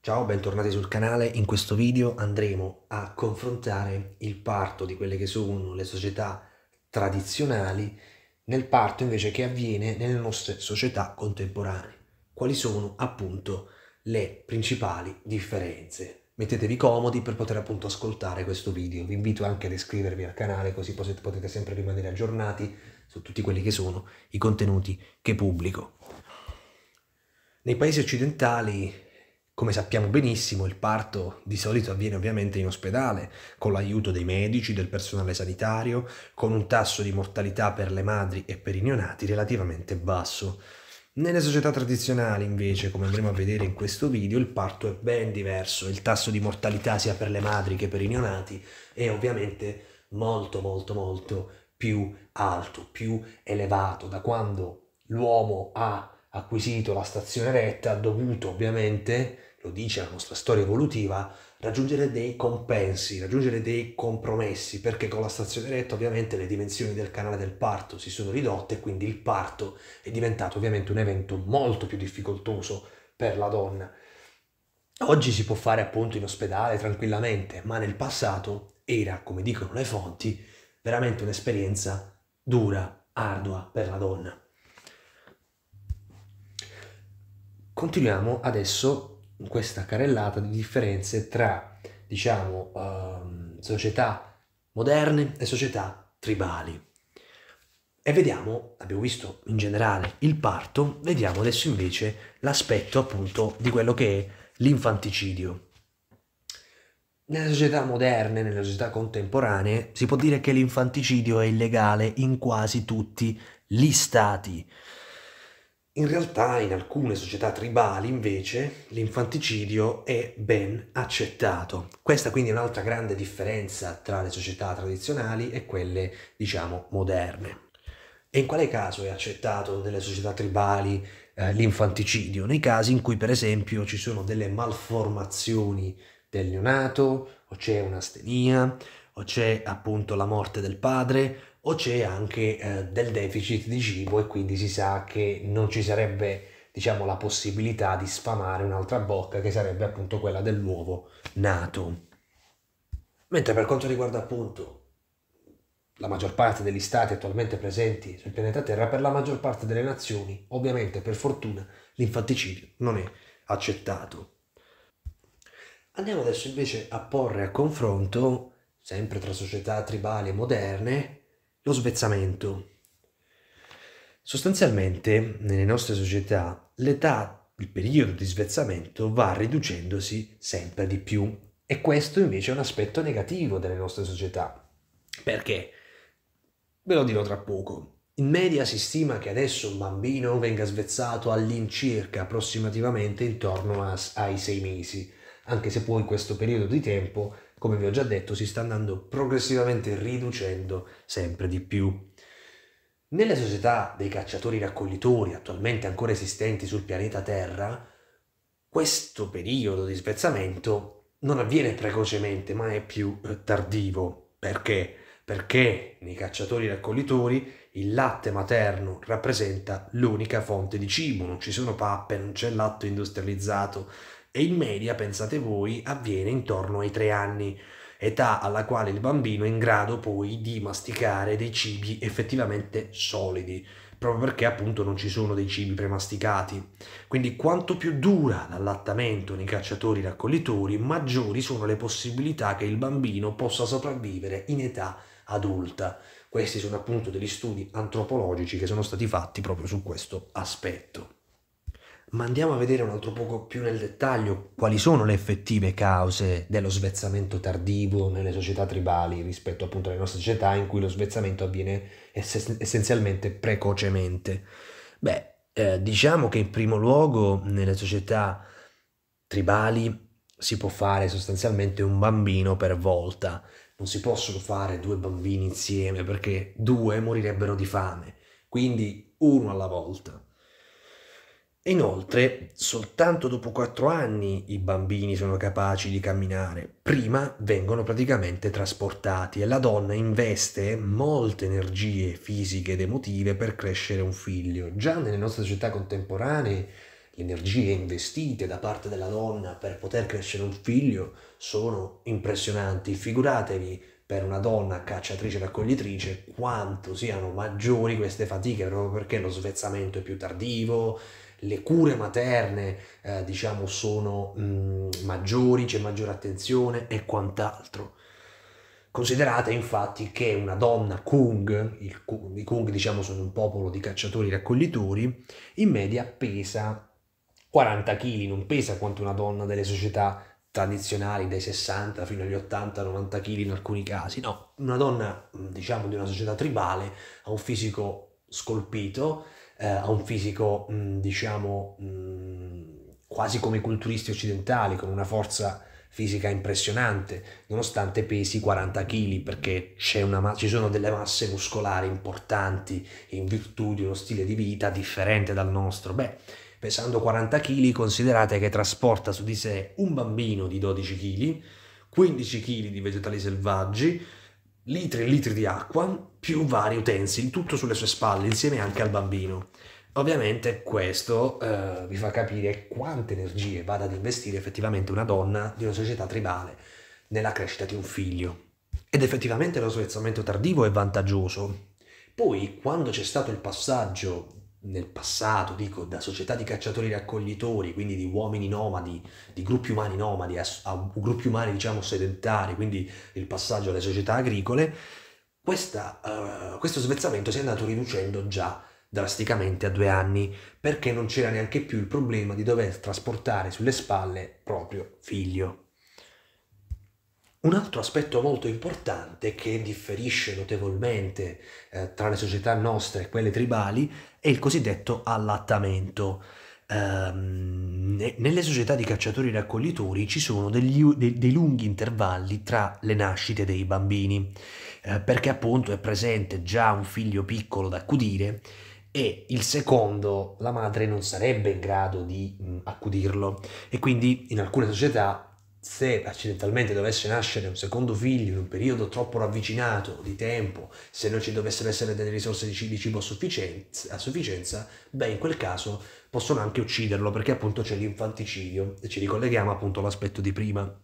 Ciao, bentornati sul canale. In questo video andremo a confrontare il parto di quelle che sono le società tradizionali nel parto invece che avviene nelle nostre società contemporanee. Quali sono appunto le principali differenze? Mettetevi comodi per poter appunto ascoltare questo video. Vi invito anche ad iscrivervi al canale così potete sempre rimanere aggiornati su tutti quelli che sono i contenuti che pubblico. Nei paesi occidentali come sappiamo benissimo, il parto di solito avviene ovviamente in ospedale, con l'aiuto dei medici, del personale sanitario, con un tasso di mortalità per le madri e per i neonati relativamente basso. Nelle società tradizionali, invece, come andremo a vedere in questo video, il parto è ben diverso, il tasso di mortalità sia per le madri che per i neonati è ovviamente molto molto molto più alto, più elevato da quando l'uomo ha acquisito la stazione retta dovuto ovviamente lo dice la nostra storia evolutiva, raggiungere dei compensi, raggiungere dei compromessi, perché con la stazione retta ovviamente le dimensioni del canale del parto si sono ridotte e quindi il parto è diventato ovviamente un evento molto più difficoltoso per la donna. Oggi si può fare appunto in ospedale tranquillamente, ma nel passato era, come dicono le fonti, veramente un'esperienza dura, ardua per la donna. Continuiamo adesso questa carellata di differenze tra, diciamo, ehm, società moderne e società tribali. E vediamo, abbiamo visto in generale il parto, vediamo adesso invece l'aspetto appunto di quello che è l'infanticidio. Nelle società moderne, nelle società contemporanee, si può dire che l'infanticidio è illegale in quasi tutti gli stati. In realtà in alcune società tribali invece l'infanticidio è ben accettato. Questa quindi è un'altra grande differenza tra le società tradizionali e quelle, diciamo, moderne. E in quale caso è accettato nelle società tribali eh, l'infanticidio? Nei casi in cui per esempio ci sono delle malformazioni del neonato, o c'è un'astenia, o c'è appunto la morte del padre, o c'è anche eh, del deficit di cibo e quindi si sa che non ci sarebbe diciamo la possibilità di sfamare un'altra bocca che sarebbe appunto quella dell'uovo nato. Mentre per quanto riguarda appunto la maggior parte degli stati attualmente presenti sul pianeta Terra, per la maggior parte delle nazioni, ovviamente per fortuna, l'infanticidio non è accettato. Andiamo adesso invece a porre a confronto, sempre tra società tribali moderne, lo svezzamento. Sostanzialmente, nelle nostre società, l'età, il periodo di svezzamento va riducendosi sempre di più e questo invece è un aspetto negativo delle nostre società. Perché? Ve lo dirò tra poco. In media si stima che adesso un bambino venga svezzato all'incirca approssimativamente intorno a, ai sei mesi, anche se poi in questo periodo di tempo come vi ho già detto, si sta andando progressivamente riducendo sempre di più. Nelle società dei cacciatori-raccoglitori attualmente ancora esistenti sul pianeta Terra, questo periodo di svezzamento non avviene precocemente, ma è più eh, tardivo. Perché? Perché nei cacciatori-raccoglitori il latte materno rappresenta l'unica fonte di cibo, non ci sono pappe, non c'è latte industrializzato, e in media, pensate voi, avviene intorno ai tre anni, età alla quale il bambino è in grado poi di masticare dei cibi effettivamente solidi, proprio perché appunto non ci sono dei cibi premasticati. Quindi quanto più dura l'allattamento nei cacciatori raccoglitori, maggiori sono le possibilità che il bambino possa sopravvivere in età adulta. Questi sono appunto degli studi antropologici che sono stati fatti proprio su questo aspetto ma andiamo a vedere un altro poco più nel dettaglio quali sono le effettive cause dello svezzamento tardivo nelle società tribali rispetto appunto alle nostre società in cui lo svezzamento avviene ess- essenzialmente precocemente. Beh, eh, diciamo che in primo luogo nelle società tribali si può fare sostanzialmente un bambino per volta, non si possono fare due bambini insieme perché due morirebbero di fame, quindi uno alla volta. Inoltre, soltanto dopo 4 anni i bambini sono capaci di camminare, prima vengono praticamente trasportati e la donna investe molte energie fisiche ed emotive per crescere un figlio. Già nelle nostre società contemporanee le energie investite da parte della donna per poter crescere un figlio sono impressionanti, figuratevi per una donna cacciatrice e raccoglitrice quanto siano maggiori queste fatiche proprio perché lo svezzamento è più tardivo, le cure materne eh, diciamo sono mh, mm, maggiori, c'è maggiore attenzione e quant'altro. Considerate infatti che una donna Kung, il, i Kung diciamo sono un popolo di cacciatori raccoglitori, in media pesa 40 kg, non pesa quanto una donna delle società tradizionali dai 60 fino agli 80-90 kg in alcuni casi, no, una donna mm, diciamo di una società tribale ha un fisico scolpito, eh, ha un fisico, mh, mm, diciamo, mh, mm, quasi come i culturisti occidentali, con una forza fisica impressionante, nonostante pesi 40 kg, perché ma- ci sono delle masse muscolari importanti in virtù di uno stile di vita differente dal nostro. Beh, pesando 40 kg, considerate che trasporta su di sé un bambino di 12 kg, 15 kg di vegetali selvaggi, litri e litri di acqua, più vari utensili, tutto sulle sue spalle, insieme anche al bambino. Ovviamente questo eh, vi fa capire quante energie vada ad investire effettivamente una donna di una società tribale nella crescita di un figlio. Ed effettivamente lo svezzamento tardivo è vantaggioso. Poi, quando c'è stato il passaggio nel passato, dico, da società di cacciatori-raccoglitori, quindi di uomini nomadi, di gruppi umani nomadi a, a gruppi umani, diciamo, sedentari, quindi il passaggio alle società agricole, questa, uh, questo svezzamento si è andato riducendo già drasticamente a due anni, perché non c'era neanche più il problema di dover trasportare sulle spalle proprio figlio. Un altro aspetto molto importante che differisce notevolmente eh, tra le società nostre e quelle tribali è il cosiddetto allattamento. Um, nelle società di cacciatori e raccoglitori ci sono degli, de, dei lunghi intervalli tra le nascite dei bambini, eh, perché appunto è presente già un figlio piccolo da accudire e il secondo la madre non sarebbe in grado di mh, accudirlo e quindi in alcune società se accidentalmente dovesse nascere un secondo figlio in un periodo troppo ravvicinato di tempo, se non ci dovessero essere delle risorse di cibo a sufficienza, a sufficienza beh in quel caso possono anche ucciderlo perché appunto c'è l'infanticidio e ci ricolleghiamo appunto all'aspetto di prima.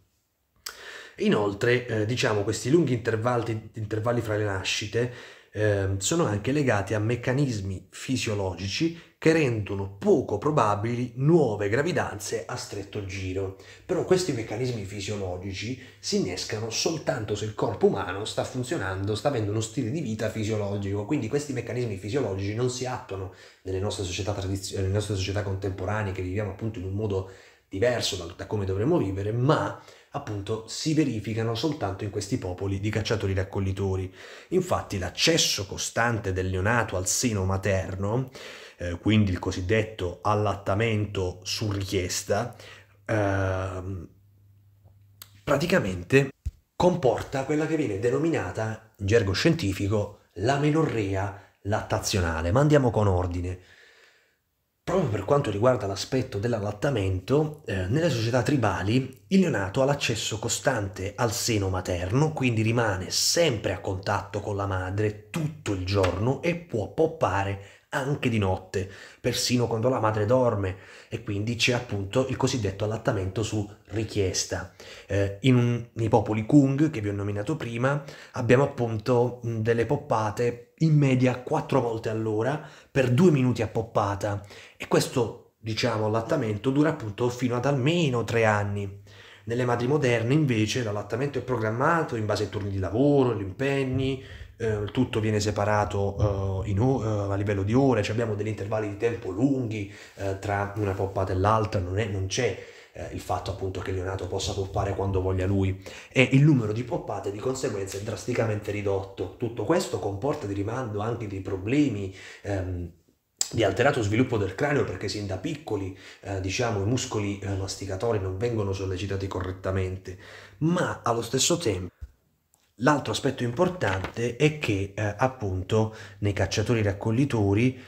Inoltre, eh, diciamo, questi lunghi intervalli, intervalli fra le nascite eh, sono anche legati a meccanismi fisiologici che rendono poco probabili nuove gravidanze a stretto giro. Però questi meccanismi fisiologici si innescano soltanto se il corpo umano sta funzionando, sta avendo uno stile di vita fisiologico, quindi questi meccanismi fisiologici non si attuano nelle nostre società, tradiz- nelle nostre società contemporanee che viviamo appunto in un modo diverso da, da come dovremmo vivere, ma appunto si verificano soltanto in questi popoli di cacciatori raccoglitori. Infatti l'accesso costante del neonato al seno materno eh, quindi il cosiddetto allattamento su richiesta, eh, praticamente comporta quella che viene denominata, in gergo scientifico, la menorrea lattazionale. Ma andiamo con ordine. Proprio per quanto riguarda l'aspetto dell'allattamento, eh, nelle società tribali il neonato ha l'accesso costante al seno materno, quindi rimane sempre a contatto con la madre tutto il giorno e può poppare anche di notte, persino quando la madre dorme e quindi c'è appunto il cosiddetto allattamento su richiesta. Eh, in, un, nei popoli Kung, che vi ho nominato prima, abbiamo appunto delle poppate in media quattro volte all'ora per due minuti a poppata e questo diciamo allattamento dura appunto fino ad almeno tre anni. Nelle madri moderne invece l'allattamento è programmato in base ai turni di lavoro, agli impegni, eh, tutto viene separato eh, in, eh, a livello di ore, cioè abbiamo degli intervalli di tempo lunghi eh, tra una poppata e l'altra, non, è, non c'è eh, il fatto appunto che il neonato possa poppare quando voglia lui e il numero di poppate di conseguenza è drasticamente ridotto. Tutto questo comporta di rimando anche dei problemi. Ehm, di alterato sviluppo del cranio perché sin da piccoli eh, diciamo, i muscoli eh, masticatori non vengono sollecitati correttamente, ma allo stesso tempo l'altro aspetto importante è che eh, appunto nei cacciatori raccoglitori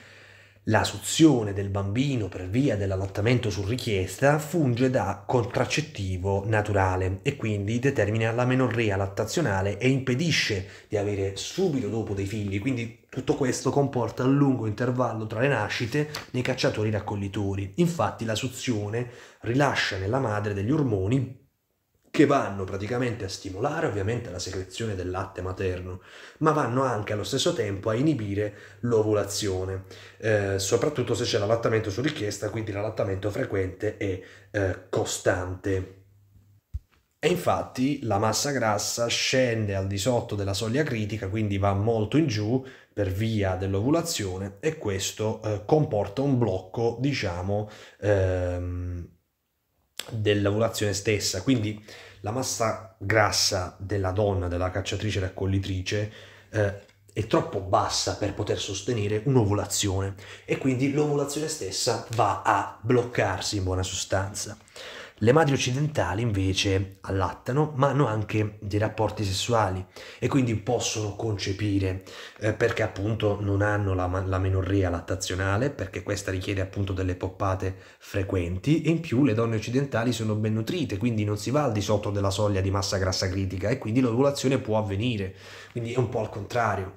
la suzione del bambino per via dell'allattamento su richiesta funge da contraccettivo naturale e quindi determina la menorrea lattazionale e impedisce di avere subito dopo dei figli, quindi tutto questo comporta un lungo intervallo tra le nascite nei cacciatori raccoglitori. Infatti la suzione rilascia nella madre degli ormoni che vanno praticamente a stimolare ovviamente la secrezione del latte materno, ma vanno anche allo stesso tempo a inibire l'ovulazione, eh, soprattutto se c'è l'allattamento su richiesta, quindi l'allattamento frequente e eh, costante. E infatti la massa grassa scende al di sotto della soglia critica, quindi va molto in giù per via dell'ovulazione e questo eh, comporta un blocco, diciamo, ehm, dell'ovulazione stessa. Quindi la massa grassa della donna, della cacciatrice raccoglitrice, eh, è troppo bassa per poter sostenere un'ovulazione e quindi l'ovulazione stessa va a bloccarsi in buona sostanza. Le madri occidentali invece allattano, ma hanno anche dei rapporti sessuali e quindi possono concepire eh, perché appunto non hanno la, la menorrea lattazionale, perché questa richiede appunto delle poppate frequenti e in più le donne occidentali sono ben nutrite, quindi non si va al di sotto della soglia di massa grassa critica e quindi l'ovulazione può avvenire, quindi è un po' al contrario.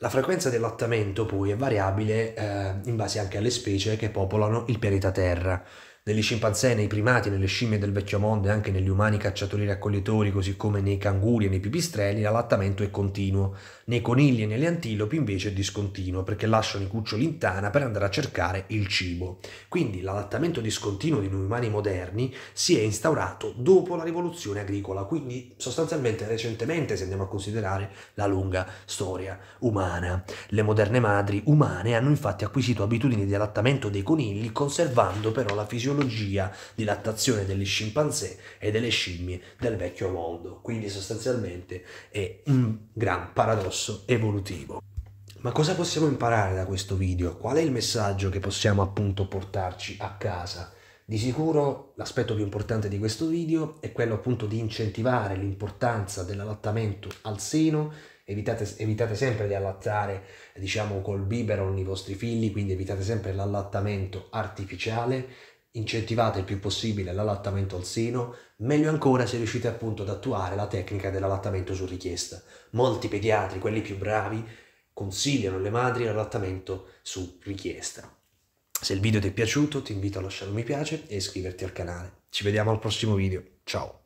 La frequenza dell'attamento poi è variabile eh, in base anche alle specie che popolano il pianeta Terra negli scimpanzé, nei primati, nelle scimmie del vecchio mondo e anche negli umani cacciatori e raccoglitori, così come nei canguri e nei pipistrelli, l'allattamento è continuo. Nei conigli e nelle antilopi invece è discontinuo, perché lasciano i cuccioli in tana per andare a cercare il cibo. Quindi l'allattamento discontinuo di noi umani moderni si è instaurato dopo la rivoluzione agricola, quindi sostanzialmente recentemente, se andiamo a considerare la lunga storia umana. Le moderne madri umane hanno infatti acquisito abitudini di allattamento dei conigli, conservando però la fisionomia tecnologia di lattazione degli scimpanzé e delle scimmie del vecchio mondo. Quindi sostanzialmente è un gran paradosso evolutivo. Ma cosa possiamo imparare da questo video? Qual è il messaggio che possiamo appunto portarci a casa? Di sicuro l'aspetto più importante di questo video è quello appunto di incentivare l'importanza dell'allattamento al seno Evitate, evitate, sempre di allattare diciamo col biberon i vostri figli quindi evitate sempre l'allattamento artificiale incentivate il più possibile l'allattamento al seno, meglio ancora se riuscite appunto ad attuare la tecnica dell'allattamento su richiesta. Molti pediatri, quelli più bravi, consigliano alle madri l'allattamento su richiesta. Se il video ti è piaciuto ti invito a lasciare un mi piace e iscriverti al canale. Ci vediamo al prossimo video, ciao!